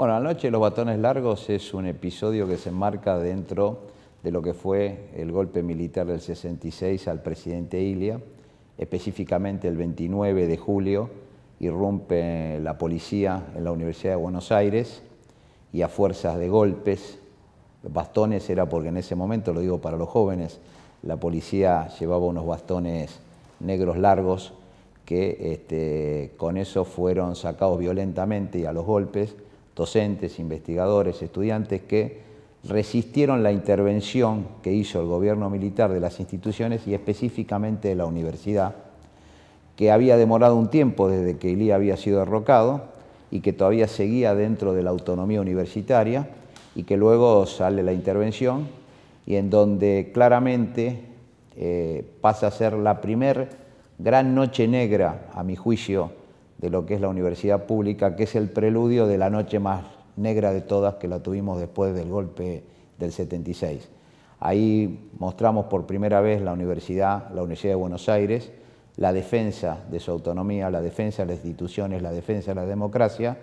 Bueno, la noche de los bastones largos es un episodio que se enmarca dentro de lo que fue el golpe militar del 66 al presidente Ilia. Específicamente el 29 de julio irrumpe la policía en la Universidad de Buenos Aires y a fuerzas de golpes, bastones era porque en ese momento, lo digo para los jóvenes, la policía llevaba unos bastones negros largos que este, con eso fueron sacados violentamente y a los golpes docentes, investigadores, estudiantes que resistieron la intervención que hizo el gobierno militar de las instituciones y específicamente de la universidad, que había demorado un tiempo desde que Ilí había sido derrocado y que todavía seguía dentro de la autonomía universitaria y que luego sale la intervención y en donde claramente eh, pasa a ser la primer gran noche negra, a mi juicio, de lo que es la universidad pública, que es el preludio de la noche más negra de todas que la tuvimos después del golpe del 76. Ahí mostramos por primera vez la universidad, la Universidad de Buenos Aires, la defensa de su autonomía, la defensa de las instituciones, la defensa de la democracia